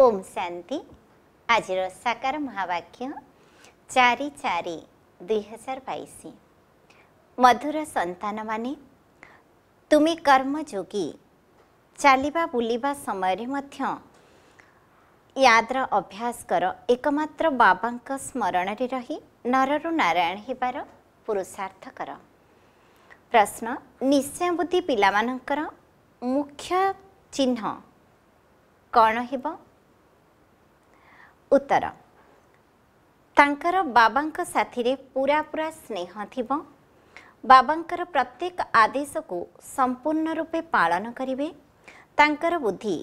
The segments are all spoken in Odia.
ओम शांति आज साकार महावाक्य चार चार दुईार बैश मधुर सतान मान तुम्हें कर्म जोगी चलवा बुलवा समय याद अभ्यास कर एकम्र बाबा स्मरण रही नरर नारायण होवार पुरुषार्थ कर प्रश्न निश्चय बुद्धि पिला मुख्य चिन्ह कौन है ଉତ୍ତର ତାଙ୍କର ବାବାଙ୍କ ସାଥିରେ ପୁରା ପୁରା ସ୍ନେହ ଥିବ ବାବାଙ୍କର ପ୍ରତ୍ୟେକ ଆଦେଶକୁ ସମ୍ପୂର୍ଣ୍ଣ ରୂପେ ପାଳନ କରିବେ ତାଙ୍କର ବୁଦ୍ଧି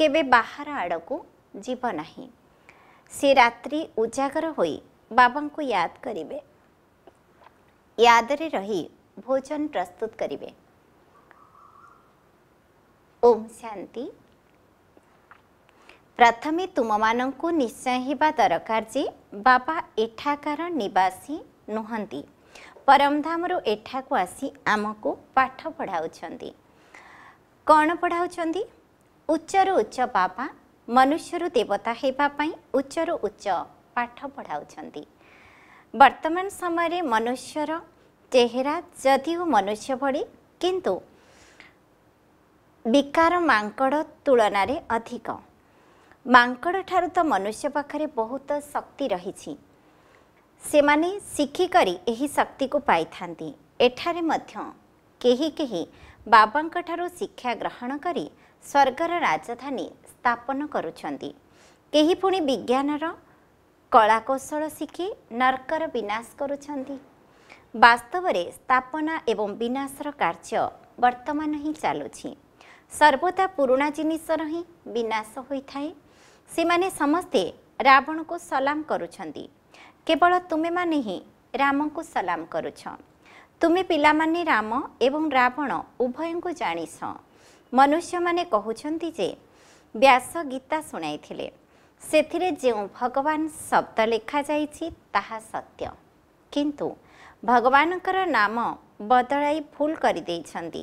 କେବେ ବାହାର ଆଡ଼କୁ ଯିବ ନାହିଁ ସେ ରାତ୍ରି ଉଜାଗର ହୋଇ ବାବାଙ୍କୁ ୟାଦ କରିବେ ୟାଦରେ ରହି ଭୋଜନ ପ୍ରସ୍ତୁତ କରିବେ ଓମ୍ ଶାନ୍ତି ପ୍ରଥମେ ତୁମମାନଙ୍କୁ ନିଶ୍ଚୟ ହେବା ଦରକାର ଯେ ବାବା ଏଠାକାର ନିବାସୀ ନୁହନ୍ତି ପରମଧାମରୁ ଏଠାକୁ ଆସି ଆମକୁ ପାଠ ପଢ଼ାଉଛନ୍ତି କ'ଣ ପଢ଼ାଉଛନ୍ତି ଉଚ୍ଚରୁ ଉଚ୍ଚ ବାବା ମନୁଷ୍ୟରୁ ଦେବତା ହେବା ପାଇଁ ଉଚ୍ଚରୁ ଉଚ୍ଚ ପାଠ ପଢ଼ାଉଛନ୍ତି ବର୍ତ୍ତମାନ ସମୟରେ ମନୁଷ୍ୟର ଚେହେରା ଯଦିଓ ମନୁଷ୍ୟ ଭଳି କିନ୍ତୁ ବିକାର ମାଙ୍କଡ଼ ତୁଳନାରେ ଅଧିକ ମାଙ୍କଡ଼ଠାରୁ ତ ମନୁଷ୍ୟ ପାଖରେ ବହୁତ ଶକ୍ତି ରହିଛି ସେମାନେ ଶିଖିକରି ଏହି ଶକ୍ତିକୁ ପାଇଥାନ୍ତି ଏଠାରେ ମଧ୍ୟ କେହି କେହି ବାବାଙ୍କଠାରୁ ଶିକ୍ଷା ଗ୍ରହଣ କରି ସ୍ୱର୍ଗର ରାଜଧାନୀ ସ୍ଥାପନ କରୁଛନ୍ତି କେହି ପୁଣି ବିଜ୍ଞାନର କଳାକୌଶଳ ଶିଖି ନର୍କର ବିନାଶ କରୁଛନ୍ତି ବାସ୍ତବରେ ସ୍ଥାପନା ଏବଂ ବିନାଶର କାର୍ଯ୍ୟ ବର୍ତ୍ତମାନ ହିଁ ଚାଲୁଛି ସର୍ବଦା ପୁରୁଣା ଜିନିଷର ହିଁ ବିନାଶ ହୋଇଥାଏ ସେମାନେ ସମସ୍ତେ ରାବଣକୁ ସଲାମ କରୁଛନ୍ତି କେବଳ ତୁମେମାନେ ହିଁ ରାମଙ୍କୁ ସଲାମ କରୁଛ ତୁମେ ପିଲାମାନେ ରାମ ଏବଂ ରାବଣ ଉଭୟଙ୍କୁ ଜାଣିଛ ମନୁଷ୍ୟମାନେ କହୁଛନ୍ତି ଯେ ବ୍ୟାସ ଗୀତା ଶୁଣାଇଥିଲେ ସେଥିରେ ଯେଉଁ ଭଗବାନ ଶବ୍ଦ ଲେଖାଯାଇଛି ତାହା ସତ୍ୟ କିନ୍ତୁ ଭଗବାନଙ୍କର ନାମ ବଦଳାଇ ଭୁଲ କରିଦେଇଛନ୍ତି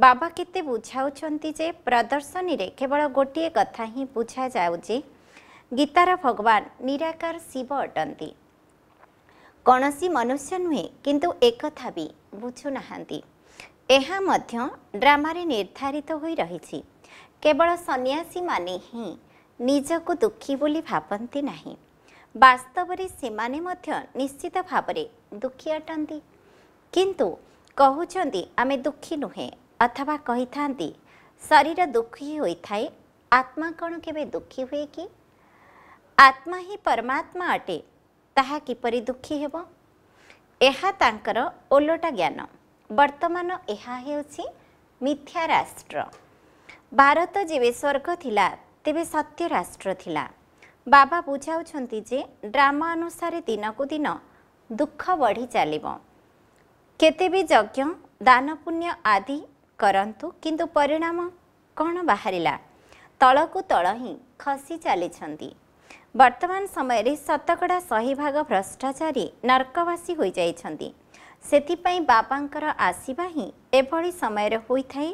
ବାବା କେତେ ବୁଝାଉଛନ୍ତି ଯେ ପ୍ରଦର୍ଶନୀରେ କେବଳ ଗୋଟିଏ କଥା ହିଁ ବୁଝାଯାଉଛି ଗୀତାର ଭଗବାନ ନିରାକାର ଶିବ ଅଟନ୍ତି କୌଣସି ମନୁଷ୍ୟ ନୁହେଁ କିନ୍ତୁ ଏକଥା ବି ବୁଝୁନାହାନ୍ତି ଏହା ମଧ୍ୟ ଡ୍ରାମାରେ ନିର୍ଦ୍ଧାରିତ ହୋଇ ରହିଛି କେବଳ ସନ୍ନ୍ୟାସୀମାନେ ହିଁ ନିଜକୁ ଦୁଃଖୀ ବୋଲି ଭାବନ୍ତି ନାହିଁ ବାସ୍ତବରେ ସେମାନେ ମଧ୍ୟ ନିଶ୍ଚିତ ଭାବରେ ଦୁଃଖୀ ଅଟନ୍ତି କିନ୍ତୁ କହୁଛନ୍ତି ଆମେ ଦୁଃଖୀ ନୁହେଁ ଅଥବା କହିଥାନ୍ତି ଶରୀର ଦୁଃଖୀ ହୋଇଥାଏ ଆତ୍ମା କ'ଣ କେବେ ଦୁଃଖୀ ହୁଏ କି ଆତ୍ମା ହିଁ ପରମାତ୍ମା ଅଟେ ତାହା କିପରି ଦୁଃଖୀ ହେବ ଏହା ତାଙ୍କର ଓଲଟା ଜ୍ଞାନ ବର୍ତ୍ତମାନ ଏହା ହେଉଛି ମିଥ୍ୟା ରାଷ୍ଟ୍ର ଭାରତ ଯେବେ ସ୍ୱର୍ଗ ଥିଲା ତେବେ ସତ୍ୟ ରାଷ୍ଟ୍ର ଥିଲା ବାବା ବୁଝାଉଛନ୍ତି ଯେ ଡ୍ରାମା ଅନୁସାରେ ଦିନକୁ ଦିନ ଦୁଃଖ ବଢ଼ି ଚାଲିବ କେତେ ବି ଯଜ୍ଞ ଦାନ ପୁଣ୍ୟ ଆଦି କରନ୍ତୁ କିନ୍ତୁ ପରିଣାମ କ'ଣ ବାହାରିଲା ତଳକୁ ତଳ ହିଁ ଖସି ଚାଲିଛନ୍ତି ବର୍ତ୍ତମାନ ସମୟରେ ଶତକଡ଼ା ଶହେ ଭାଗ ଭ୍ରଷ୍ଟାଚାରୀ ନର୍କବାସୀ ହୋଇଯାଇଛନ୍ତି ସେଥିପାଇଁ ବାପାଙ୍କର ଆସିବା ହିଁ ଏଭଳି ସମୟରେ ହୋଇଥାଏ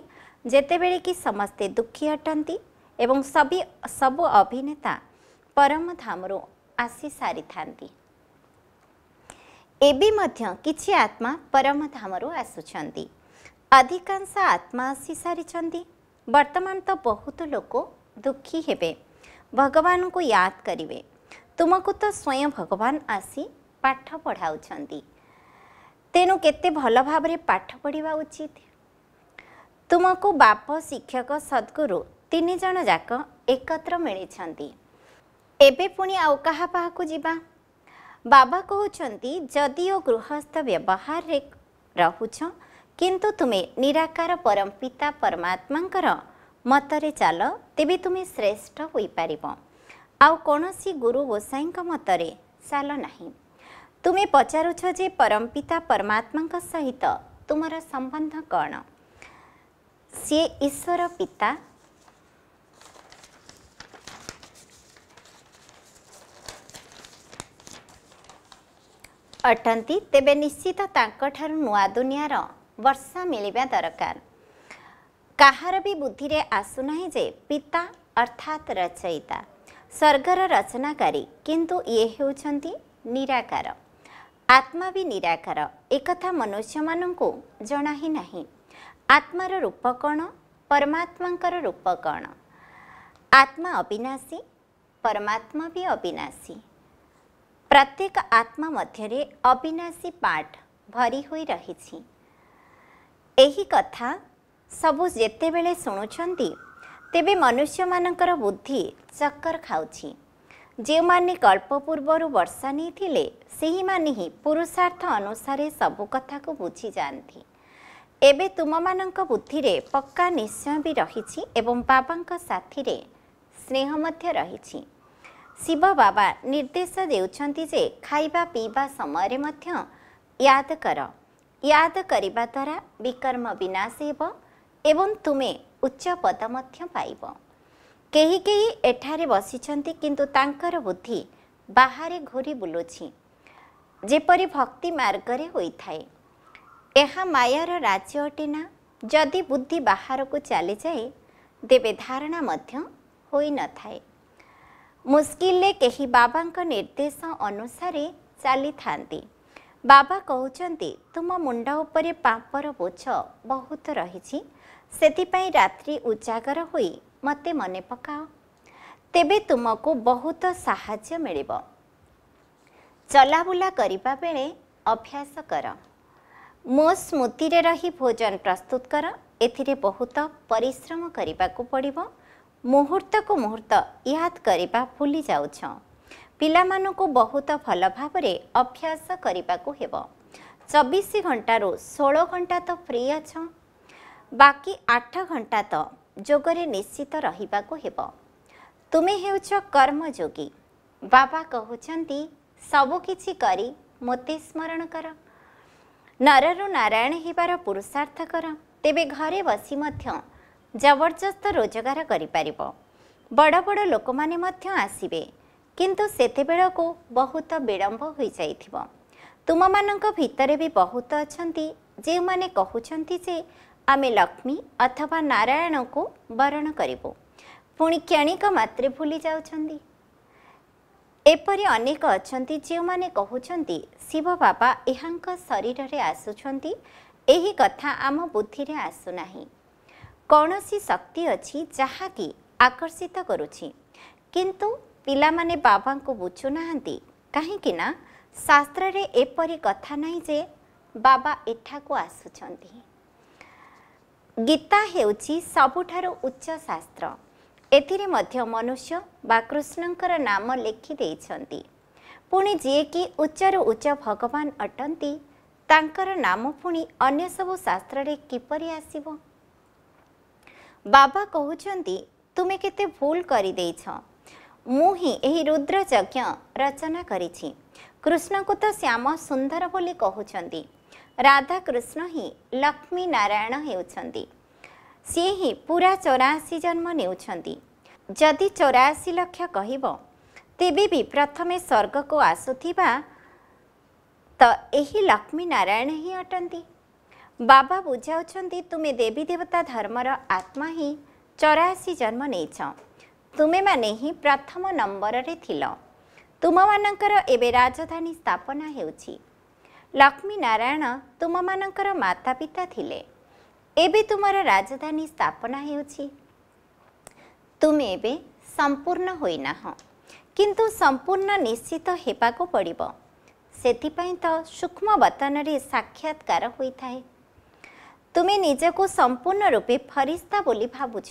ଯେତେବେଳେ କି ସମସ୍ତେ ଦୁଃଖୀ ଅଟନ୍ତି ଏବଂ ସବି ସବୁ ଅଭିନେତା ପରମଧାମରୁ ଆସିସାରିଥାନ୍ତି ଏବେ ମଧ୍ୟ କିଛି ଆତ୍ମା ପରମଧାମରୁ ଆସୁଛନ୍ତି अधिकांश आत्मा आसिस वर्तमान त बहुत लोक दुखी हे भगवान को याद गरे तुमको त स्वयं भगवान आसी पाठ पढाउँदै तेणु केते भल भन्दा पाठ उचित तुमको बाप शिक्षक सद्गुरु जाक एकत्र मिली सद्गु तिनजनाक एकत्रा पाहाको जुवा बाबा कि जो गृहस्थ व्यवहार रह छ କିନ୍ତୁ ତୁମେ ନିରାକାର ପରମପିତା ପରମାତ୍ମାଙ୍କର ମତରେ ଚାଲ ତେବେ ତୁମେ ଶ୍ରେଷ୍ଠ ହୋଇପାରିବ ଆଉ କୌଣସି ଗୁରୁ ଗୋସାଇଙ୍କ ମତରେ ଚାଲ ନାହିଁ ତୁମେ ପଚାରୁଛ ଯେ ପରମପିତା ପରମାତ୍ମାଙ୍କ ସହିତ ତୁମର ସମ୍ବନ୍ଧ କ'ଣ ସିଏ ଈଶ୍ୱର ପିତା ଅଟନ୍ତି ତେବେ ନିଶ୍ଚିତ ତାଙ୍କଠାରୁ ନୂଆ ଦୁନିଆର वर्षा मिवादर कहाँ वि बुद्धिरे आसु नै जे पिता अर्थात रचयिता किंतु ये इन्ट्रो निराकार आत्मा निराकार एक मनुष्य म जना आत्मार रूप कमात्मा रूप आत्मा अविनाशी परमात्मा अविनाशी प्रत्येक आत्मा अविनाशी पाठ भरी भरिहोरेछ ଏହି କଥା ସବୁ ଯେତେବେଳେ ଶୁଣୁଛନ୍ତି ତେବେ ମନୁଷ୍ୟମାନଙ୍କର ବୁଦ୍ଧି ଚକ୍କର ଖାଉଛି ଯେଉଁମାନେ କଳ୍ପ ପୂର୍ବରୁ ବର୍ଷା ନେଇଥିଲେ ସେହିମାନେ ହିଁ ପୁରୁଷାର୍ଥ ଅନୁସାରେ ସବୁ କଥାକୁ ବୁଝିଯାଆନ୍ତି ଏବେ ତୁମମାନଙ୍କ ବୁଦ୍ଧିରେ ପକ୍କା ନିଶ୍ଚୟ ବି ରହିଛି ଏବଂ ବାବାଙ୍କ ସାଥିରେ ସ୍ନେହ ମଧ୍ୟ ରହିଛି ଶିବ ବାବା ନିର୍ଦ୍ଦେଶ ଦେଉଛନ୍ତି ଯେ ଖାଇବା ପିଇବା ସମୟରେ ମଧ୍ୟ ୟାଦ କର ୟାଦ କରିବା ଦ୍ୱାରା ବିକର୍ମ ବିନାଶ ହେବ ଏବଂ ତୁମେ ଉଚ୍ଚ ପଦ ମଧ୍ୟ ପାଇବ କେହି କେହି ଏଠାରେ ବସିଛନ୍ତି କିନ୍ତୁ ତାଙ୍କର ବୁଦ୍ଧି ବାହାରେ ଘୁରି ବୁଲୁଛି ଯେପରି ଭକ୍ତି ମାର୍ଗରେ ହୋଇଥାଏ ଏହା ମାୟାର ରାଜ୍ୟ ଅଟେ ନା ଯଦି ବୁଦ୍ଧି ବାହାରକୁ ଚାଲିଯାଏ ତେବେ ଧାରଣା ମଧ୍ୟ ହୋଇନଥାଏ ମୁସ୍କିଲରେ କେହି ବାବାଙ୍କ ନିର୍ଦ୍ଦେଶ ଅନୁସାରେ ଚାଲିଥାନ୍ତି ବାବା କହୁଛନ୍ତି ତୁମ ମୁଣ୍ଡ ଉପରେ ପାପର ବୋଝ ବହୁତ ରହିଛି ସେଥିପାଇଁ ରାତ୍ରି ଉଜାଗର ହୋଇ ମୋତେ ମନେ ପକାଅ ତେବେ ତୁମକୁ ବହୁତ ସାହାଯ୍ୟ ମିଳିବ ଚଲାବୁଲା କରିବା ବେଳେ ଅଭ୍ୟାସ କର ମୋ ସ୍ମୃତିରେ ରହି ଭୋଜନ ପ୍ରସ୍ତୁତ କର ଏଥିରେ ବହୁତ ପରିଶ୍ରମ କରିବାକୁ ପଡ଼ିବ ମୁହୂର୍ତ୍ତକୁ ମୁହୂର୍ତ୍ତ ୟାଦ କରିବା ଭୁଲି ଯାଉଛ ପିଲାମାନଙ୍କୁ ବହୁତ ଭଲ ଭାବରେ ଅଭ୍ୟାସ କରିବାକୁ ହେବ ଚବିଶ ଘଣ୍ଟାରୁ ଷୋହଳ ଘଣ୍ଟା ତ ଫ୍ରି ଅଛ ବାକି ଆଠ ଘଣ୍ଟା ତ ଯୋଗରେ ନିଶ୍ଚିତ ରହିବାକୁ ହେବ ତୁମେ ହେଉଛ କର୍ମଯୋଗୀ ବାବା କହୁଛନ୍ତି ସବୁକିଛି କରି ମୋତେ ସ୍ମରଣ କର ନରରୁ ନାରାୟଣ ହେବାର ପୁରୁଷାର୍ଥ କର ତେବେ ଘରେ ବସି ମଧ୍ୟ ଜବରଦସ୍ତ ରୋଜଗାର କରିପାରିବ ବଡ଼ ବଡ଼ ଲୋକମାନେ ମଧ୍ୟ ଆସିବେ କିନ୍ତୁ ସେତେବେଳକୁ ବହୁତ ବିଳମ୍ବ ହୋଇଯାଇଥିବ ତୁମମାନଙ୍କ ଭିତରେ ବି ବହୁତ ଅଛନ୍ତି ଯେଉଁମାନେ କହୁଛନ୍ତି ଯେ ଆମେ ଲକ୍ଷ୍ମୀ ଅଥବା ନାରାୟଣଙ୍କୁ ବରଣ କରିବୁ ପୁଣି କ୍ଷଣିକ ମାତ୍ରେ ଭୁଲି ଯାଉଛନ୍ତି ଏପରି ଅନେକ ଅଛନ୍ତି ଯେଉଁମାନେ କହୁଛନ୍ତି ଶିବ ବାବା ଏହାଙ୍କ ଶରୀରରେ ଆସୁଛନ୍ତି ଏହି କଥା ଆମ ବୁଦ୍ଧିରେ ଆସୁନାହିଁ କୌଣସି ଶକ୍ତି ଅଛି ଯାହାକି ଆକର୍ଷିତ କରୁଛି କିନ୍ତୁ ପିଲାମାନେ ବାବାଙ୍କୁ ବୁଝୁନାହାନ୍ତି କାହିଁକି ନା ଶାସ୍ତ୍ରରେ ଏପରି କଥା ନାହିଁ ଯେ ବାବା ଏଠାକୁ ଆସୁଛନ୍ତି ଗୀତା ହେଉଛି ସବୁଠାରୁ ଉଚ୍ଚ ଶାସ୍ତ୍ର ଏଥିରେ ମଧ୍ୟ ମନୁଷ୍ୟ ବା କୃଷ୍ଣଙ୍କର ନାମ ଲେଖି ଦେଇଛନ୍ତି ପୁଣି ଯିଏକି ଉଚ୍ଚରୁ ଉଚ୍ଚ ଭଗବାନ ଅଟନ୍ତି ତାଙ୍କର ନାମ ପୁଣି ଅନ୍ୟ ସବୁ ଶାସ୍ତ୍ରରେ କିପରି ଆସିବ ବାବା କହୁଛନ୍ତି ତୁମେ କେତେ ଭୁଲ କରିଦେଇଛ मु हिँडी रुद्र यज्ञ रचना गरिष्णको त श्यम राधा कृष्ण ही लक्ष्मी नारायण हुन्छ सि हिँ पूरा चौराशी जन्म नउँदै जति चौराशी लक्ष्य भी प्रथमे स्वर्ग को आसुवा त य लक्ष्मी नारायण ही अटंती बाबा बुझाउँदै तुमे देवी देवता धर्मर आत्मा ही ची जन्म नै ତୁମେମାନେ ହିଁ ପ୍ରଥମ ନମ୍ବରରେ ଥିଲ ତୁମମାନଙ୍କର ଏବେ ରାଜଧାନୀ ସ୍ଥାପନା ହେଉଛି ଲକ୍ଷ୍ମୀ ନାରାୟଣ ତୁମମାନଙ୍କର ମାତା ପିତା ଥିଲେ ଏବେ ତୁମର ରାଜଧାନୀ ସ୍ଥାପନା ହେଉଛି ତୁମେ ଏବେ ସମ୍ପୂର୍ଣ୍ଣ ହୋଇନାହଁ କିନ୍ତୁ ସମ୍ପୂର୍ଣ୍ଣ ନିଶ୍ଚିତ ହେବାକୁ ପଡ଼ିବ ସେଥିପାଇଁ ତ ସୂକ୍ଷ୍ମ ବତନରେ ସାକ୍ଷାତକାର ହୋଇଥାଏ ତୁମେ ନିଜକୁ ସମ୍ପୂର୍ଣ୍ଣ ରୂପେ ଫରିସ୍ତା ବୋଲି ଭାବୁଛ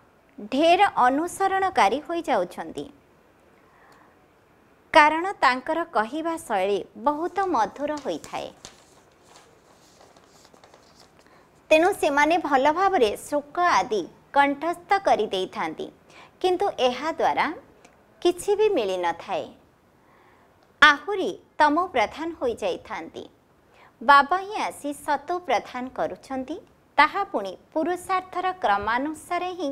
ଢେର ଅନୁସରଣକାରୀ ହୋଇଯାଉଛନ୍ତି କାରଣ ତାଙ୍କର କହିବା ଶୈଳୀ ବହୁତ ମଧୁର ହୋଇଥାଏ ତେଣୁ ସେମାନେ ଭଲ ଭାବରେ ଶୋକ ଆଦି କଣ୍ଠସ୍ଥ କରିଦେଇଥାନ୍ତି କିନ୍ତୁ ଏହାଦ୍ୱାରା କିଛି ବି ମିଳିନଥାଏ ଆହୁରି ତମ ପ୍ରଧାନ ହୋଇଯାଇଥାନ୍ତି ବାବା ହିଁ ଆସି ସତୁ ପ୍ରଧାନ କରୁଛନ୍ତି ତାହା ପୁଣି ପୁରୁଷାର୍ଥର କ୍ରମାନୁସାରେ ହିଁ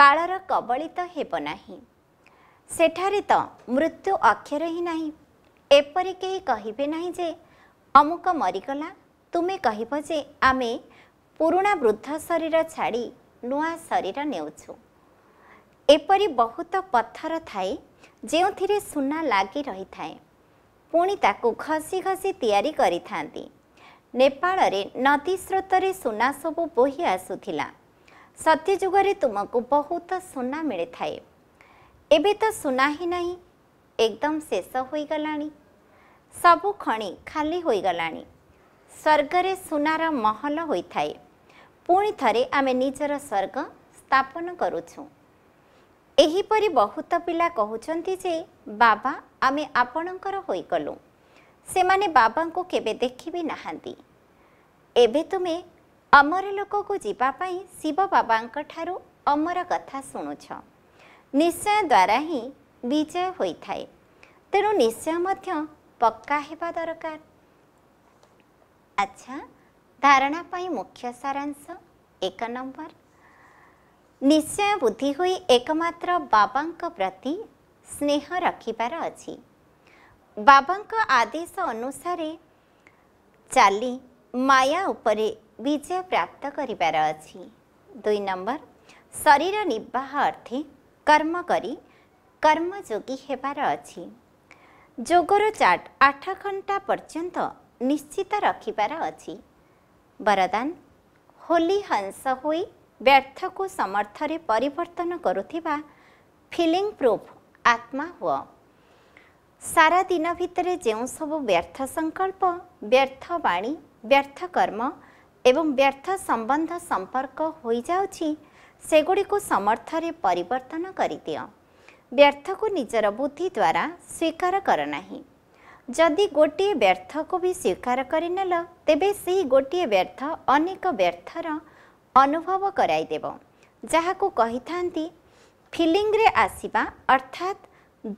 କାଳର କବଳିତ ହେବ ନାହିଁ ସେଠାରେ ତ ମୃତ୍ୟୁ ଅକ୍ଷର ହିଁ ନାହିଁ ଏପରି କେହି କହିବେ ନାହିଁ ଯେ ଅମୁକ ମରିଗଲା ତୁମେ କହିବ ଯେ ଆମେ ପୁରୁଣା ବୃଦ୍ଧ ଶରୀର ଛାଡ଼ି ନୂଆ ଶରୀର ନେଉଛୁ ଏପରି ବହୁତ ପଥର ଥାଏ ଯେଉଁଥିରେ ସୁନା ଲାଗି ରହିଥାଏ ପୁଣି ତାକୁ ଘଷି ଘଷି ତିଆରି କରିଥାନ୍ତି ନେପାଳରେ ନଦୀ ସ୍ରୋତରେ ସୁନା ସବୁ ବୋହି ଆସୁଥିଲା ସତ୍ୟଯୁଗରେ ତୁମକୁ ବହୁତ ସୁନା ମିଳିଥାଏ ଏବେ ତ ସୁନା ହିଁ ନାହିଁ ଏକଦମ ଶେଷ ହୋଇଗଲାଣି ସବୁ ଖଣି ଖାଲି ହୋଇଗଲାଣି ସ୍ୱର୍ଗରେ ସୁନାର ମହଲ ହୋଇଥାଏ ପୁଣି ଥରେ ଆମେ ନିଜର ସ୍ୱର୍ଗ ସ୍ଥାପନ କରୁଛୁ ଏହିପରି ବହୁତ ପିଲା କହୁଛନ୍ତି ଯେ ବାବା ଆମେ ଆପଣଙ୍କର ହୋଇଗଲୁ ସେମାନେ ବାବାଙ୍କୁ କେବେ ଦେଖିବି ନାହାନ୍ତି ଏବେ ତୁମେ ଅମର ଲୋକକୁ ଯିବା ପାଇଁ ଶିବ ବାବାଙ୍କ ଠାରୁ ଅମର କଥା ଶୁଣୁଛ ନିଶ୍ଚୟ ଦ୍ୱାରା ହିଁ ବିଜୟ ହୋଇଥାଏ ତେଣୁ ନିଶ୍ଚୟ ମଧ୍ୟ ପକ୍କା ହେବା ଦରକାର ଆଚ୍ଛା ଧାରଣା ପାଇଁ ମୁଖ୍ୟ ସାରାଂଶ ଏକ ନମ୍ବର ନିଶ୍ଚୟ ବୁଦ୍ଧି ହୋଇ ଏକମାତ୍ର ବାବାଙ୍କ ପ୍ରତି ସ୍ନେହ ରଖିବାର ଅଛି ବାବାଙ୍କ ଆଦେଶ ଅନୁସାରେ ଚାଲି ମାୟା ଉପରେ ବିଜୟ ପ୍ରାପ୍ତ କରିବାର ଅଛି ଦୁଇ ନମ୍ବର ଶରୀର ନିର୍ବାହ ଅର୍ଥେ କର୍ମ କରି କର୍ମଯୋଗୀ ହେବାର ଅଛି ଯୋଗର ଚାଟ ଆଠ ଘଣ୍ଟା ପର୍ଯ୍ୟନ୍ତ ନିଶ୍ଚିତ ରଖିବାର ଅଛି ବରଦାନ ହୋଲି ହଂସ ହୋଇ ବ୍ୟର୍ଥକୁ ସମର୍ଥରେ ପରିବର୍ତ୍ତନ କରୁଥିବା ଫିଲିଂ ପ୍ରୁଫ୍ ଆତ୍ମା ହୁଅ ସାରା ଦିନ ଭିତରେ ଯେଉଁ ସବୁ ବ୍ୟର୍ଥ ସଂକଳ୍ପ ବ୍ୟର୍ଥ ବାଣୀ ବ୍ୟର୍ଥ କର୍ମ ଏବଂ ବ୍ୟର୍ଥ ସମ୍ବନ୍ଧ ସମ୍ପର୍କ ହୋଇଯାଉଛି ସେଗୁଡ଼ିକୁ ସମର୍ଥରେ ପରିବର୍ତ୍ତନ କରିଦିଅ ବ୍ୟର୍ଥକୁ ନିଜର ବୁଦ୍ଧି ଦ୍ୱାରା ସ୍ୱୀକାର କର ନାହିଁ ଯଦି ଗୋଟିଏ ବ୍ୟର୍ଥକୁ ବି ସ୍ୱୀକାର କରିନେଲ ତେବେ ସେହି ଗୋଟିଏ ବ୍ୟର୍ଥ ଅନେକ ବ୍ୟର୍ଥର ଅନୁଭବ କରାଇଦେବ ଯାହାକୁ କହିଥାନ୍ତି ଫିଲିଙ୍ଗରେ ଆସିବା ଅର୍ଥାତ୍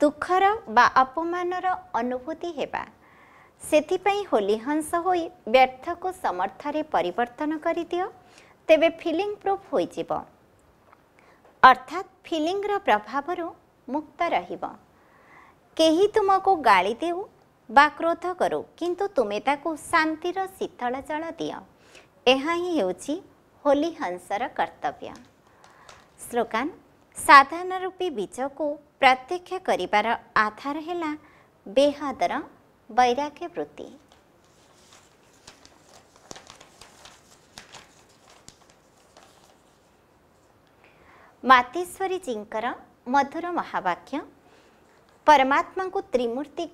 ଦୁଃଖର ବା ଅପମାନର ଅନୁଭୂତି ହେବା ସେଥିପାଇଁ ହୋଲିହଂସ ହୋଇ ବ୍ୟର୍ଥକୁ ସମର୍ଥରେ ପରିବର୍ତ୍ତନ କରିଦିଅ ତେବେ ଫିଲିଂ ପ୍ରୁଫ୍ ହୋଇଯିବ ଅର୍ଥାତ୍ ଫିଲିଂର ପ୍ରଭାବରୁ ମୁକ୍ତ ରହିବ କେହି ତୁମକୁ ଗାଳି ଦେଉ ବା କ୍ରୋଧ କରୁ କିନ୍ତୁ ତୁମେ ତାକୁ ଶାନ୍ତିର ଶୀତଳ ଜଳ ଦିଅ ଏହା ହିଁ ହେଉଛି ହୋଲିହଂସର କର୍ତ୍ତବ୍ୟ ଶ୍ଲୋକାନ୍ ସାଧାରଣ ରୂପୀ ବୀଜକୁ ପ୍ରତ୍ୟକ୍ଷ କରିବାର ଆଧାର ହେଲା ବେହଦର वैराग्य वृत्ति मातेश्वरी जींकर मधुर महावाक्य परमात्मा को त्रिमूर्ति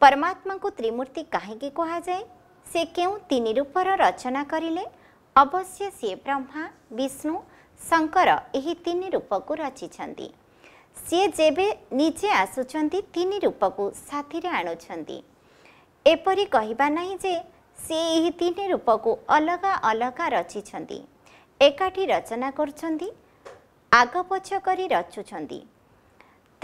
परमात्मा को त्रिमूर्ति से क्यों तीन रूपर रचना कि अवश्य सी ब्रह्मा विष्णु शंकर यही को रूपको रचिच्छ ସିଏ ଯେବେ ନିଜେ ଆସୁଛନ୍ତି ତିନି ରୂପକୁ ସାଥିରେ ଆଣୁଛନ୍ତି ଏପରି କହିବା ନାହିଁ ଯେ ସିଏ ଏହି ତିନି ରୂପକୁ ଅଲଗା ଅଲଗା ରଚିଛନ୍ତି ଏକାଠି ରଚନା କରୁଛନ୍ତି ଆଗପଛ କରି ରଚୁଛନ୍ତି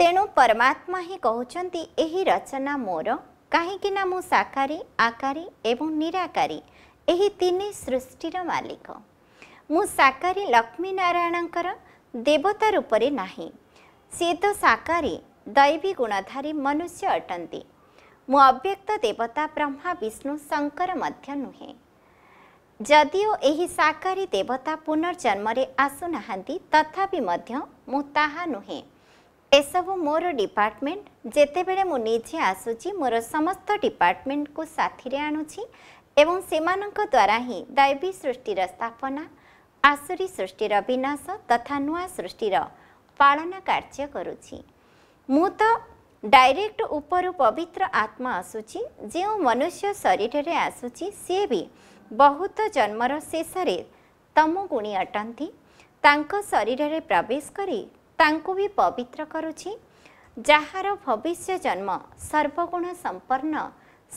ତେଣୁ ପରମାତ୍ମା ହିଁ କହୁଛନ୍ତି ଏହି ରଚନା ମୋର କାହିଁକି ନା ମୁଁ ସାକାରୀ ଆକାରୀ ଏବଂ ନିରାକାରୀ ଏହି ତିନି ସୃଷ୍ଟିର ମାଲିକ ମୁଁ ସାକାରୀ ଲକ୍ଷ୍ମୀନାରାୟଣଙ୍କର ଦେବତା ରୂପରେ ନାହିଁ ସିଏ ତ ସାକାରୀ ଦୈବୀ ଗୁଣଧାରୀ ମନୁଷ୍ୟ ଅଟନ୍ତି ମୁଁ ଅବ୍ୟକ୍ତ ଦେବତା ବ୍ରହ୍ମା ବିଷ୍ଣୁ ଶଙ୍କର ମଧ୍ୟ ନୁହେଁ ଯଦିଓ ଏହି ସାକାରୀ ଦେବତା ପୁନର୍ଜନ୍ମରେ ଆସୁନାହାନ୍ତି ତଥାପି ମଧ୍ୟ ମୁଁ ତାହା ନୁହେଁ ଏସବୁ ମୋର ଡିପାର୍ଟମେଣ୍ଟ ଯେତେବେଳେ ମୁଁ ନିଜେ ଆସୁଛି ମୋର ସମସ୍ତ ଡିପାର୍ଟମେଣ୍ଟକୁ ସାଥିରେ ଆଣୁଛି ଏବଂ ସେମାନଙ୍କ ଦ୍ୱାରା ହିଁ ଦୈବୀ ସୃଷ୍ଟିର ସ୍ଥାପନା ଆସୁରୀ ସୃଷ୍ଟିର ବିନାଶ ତଥା ନୂଆ ସୃଷ୍ଟିର ପାଳନ କାର୍ଯ୍ୟ କରୁଛି ମୁଁ ତ ଡାଇରେକ୍ଟ ଉପରୁ ପବିତ୍ର ଆତ୍ମା ଆସୁଛି ଯେଉଁ ମନୁଷ୍ୟ ଶରୀରରେ ଆସୁଛି ସିଏ ବି ବହୁତ ଜନ୍ମର ଶେଷରେ ତମ ଗୁଣୀ ଅଟନ୍ତି ତାଙ୍କ ଶରୀରରେ ପ୍ରବେଶ କରି ତାଙ୍କୁ ବି ପବିତ୍ର କରୁଛି ଯାହାର ଭବିଷ୍ୟ ଜନ୍ମ ସର୍ବଗୁଣ ସମ୍ପନ୍ନ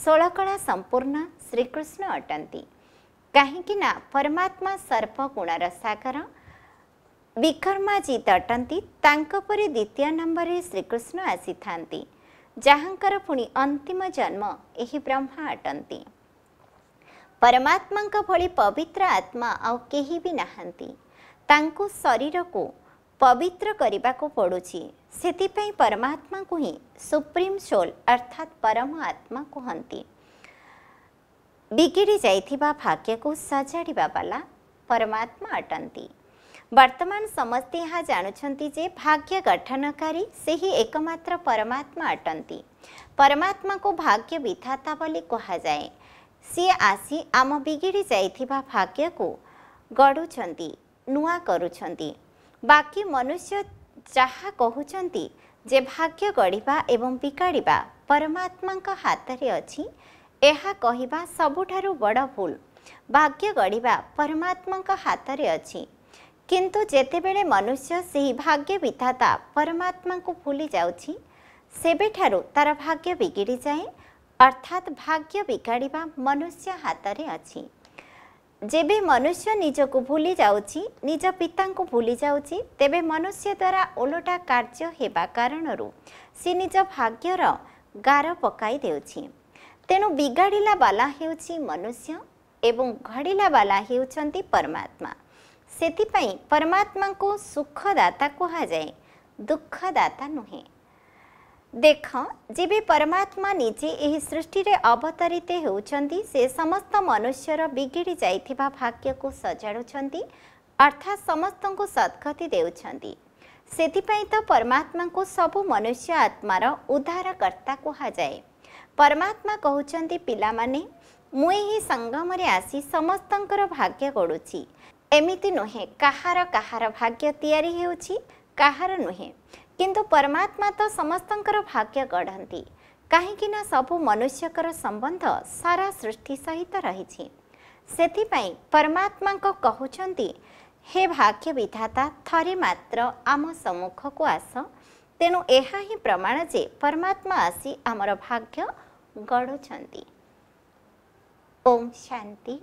ଷୋଳକଳା ସମ୍ପୂର୍ଣ୍ଣ ଶ୍ରୀକୃଷ୍ଣ ଅଟନ୍ତି କାହିଁକି ନା ପରମାତ୍ମା ସର୍ବଗୁଣର ସାଗର ବିକର୍ମାଜୀ ଦଟନ୍ତି ତାଙ୍କ ପରେ ଦ୍ୱିତୀୟ ନମ୍ବରରେ ଶ୍ରୀକୃଷ୍ଣ ଆସିଥାନ୍ତି ଯାହାଙ୍କର ପୁଣି ଅନ୍ତିମ ଜନ୍ମ ଏହି ବ୍ରହ୍ମା ଅଟନ୍ତି ପରମାତ୍ମାଙ୍କ ଭଳି ପବିତ୍ର ଆତ୍ମା ଆଉ କେହି ବି ନାହାନ୍ତି ତାଙ୍କୁ ଶରୀରକୁ ପବିତ୍ର କରିବାକୁ ପଡ଼ୁଛି ସେଥିପାଇଁ ପରମାତ୍ମାକୁ ହିଁ ସୁପ୍ରିମ୍ ସୋଲ୍ ଅର୍ଥାତ୍ ପରମ ଆତ୍ମା କୁହନ୍ତି ବିଗିଡ଼ି ଯାଇଥିବା ଭାଗ୍ୟକୁ ସଜାଡ଼ିବା ବାଲା ପରମାତ୍ମା ଅଟନ୍ତି बर्तमान समस्ते यहा जा भाग्य एकमात्र परमात्मा परमात्मा को भाग्य विथाता पनि जाए सी आसी आम बिगि भाग्यको गढुन् बाकी मनुष्य जहा जे भाग्य गढिवे परमात्मा हातले अझ सबुठु बड भुल भाग्य हाथ हातले अझ କିନ୍ତୁ ଯେତେବେଳେ ମନୁଷ୍ୟ ସେହି ଭାଗ୍ୟ ବିଧାତା ପରମାତ୍ମାଙ୍କୁ ଭୁଲି ଯାଉଛି ସେବେଠାରୁ ତାର ଭାଗ୍ୟ ବିଗିଡ଼ିଯାଏ ଅର୍ଥାତ୍ ଭାଗ୍ୟ ବିଗାଡ଼ିବା ମନୁଷ୍ୟ ହାତରେ ଅଛି ଯେବେ ମନୁଷ୍ୟ ନିଜକୁ ଭୁଲି ଯାଉଛି ନିଜ ପିତାଙ୍କୁ ଭୁଲି ଯାଉଛି ତେବେ ମନୁଷ୍ୟ ଦ୍ୱାରା ଓଲଟା କାର୍ଯ୍ୟ ହେବା କାରଣରୁ ସେ ନିଜ ଭାଗ୍ୟର ଗାର ପକାଇ ଦେଉଛି ତେଣୁ ବିଗାଡ଼ିଲା ବାଲା ହେଉଛି ମନୁଷ୍ୟ ଏବଂ ଘଡ଼ିଲା ବାଲା ହେଉଛନ୍ତି ପରମାତ୍ମା ସେଥିପାଇଁ ପରମାତ୍ମାଙ୍କୁ ସୁଖଦାତା କୁହାଯାଏ ଦୁଃଖଦାତା ନୁହେଁ ଦେଖ ଯେବେ ପରମାତ୍ମା ନିଜେ ଏହି ସୃଷ୍ଟିରେ ଅବତରିତ ହେଉଛନ୍ତି ସେ ସମସ୍ତ ମନୁଷ୍ୟର ବିଗିଡ଼ି ଯାଇଥିବା ଭାଗ୍ୟକୁ ସଜାଡ଼ୁଛନ୍ତି ଅର୍ଥାତ୍ ସମସ୍ତଙ୍କୁ ସଦ୍ଗତି ଦେଉଛନ୍ତି ସେଥିପାଇଁ ତ ପରମାତ୍ମାଙ୍କୁ ସବୁ ମନୁଷ୍ୟ ଆତ୍ମାର ଉଦ୍ଧାରକର୍ତ୍ତା କୁହାଯାଏ ପରମାତ୍ମା କହୁଛନ୍ତି ପିଲାମାନେ ମୁଁ ଏହି ସଙ୍ଗମରେ ଆସି ସମସ୍ତଙ୍କର ଭାଗ୍ୟ ଗଢ଼ୁଛି ଏମିତି ନୁହେଁ କାହାର କାହାର ଭାଗ୍ୟ ତିଆରି ହେଉଛି କାହାର ନୁହେଁ କିନ୍ତୁ ପରମାତ୍ମା ତ ସମସ୍ତଙ୍କର ଭାଗ୍ୟ ଗଢ଼ନ୍ତି କାହିଁକିନା ସବୁ ମନୁଷ୍ୟଙ୍କର ସମ୍ବନ୍ଧ ସାରା ସୃଷ୍ଟି ସହିତ ରହିଛି ସେଥିପାଇଁ ପରମାତ୍ମାଙ୍କ କହୁଛନ୍ତି ହେ ଭାଗ୍ୟ ବିଧାତା ଥରେ ମାତ୍ର ଆମ ସମ୍ମୁଖକୁ ଆସ ତେଣୁ ଏହା ହିଁ ପ୍ରମାଣ ଯେ ପରମାତ୍ମା ଆସି ଆମର ଭାଗ୍ୟ ଗଢ଼ୁଛନ୍ତି ଓମ୍ ଶାନ୍ତି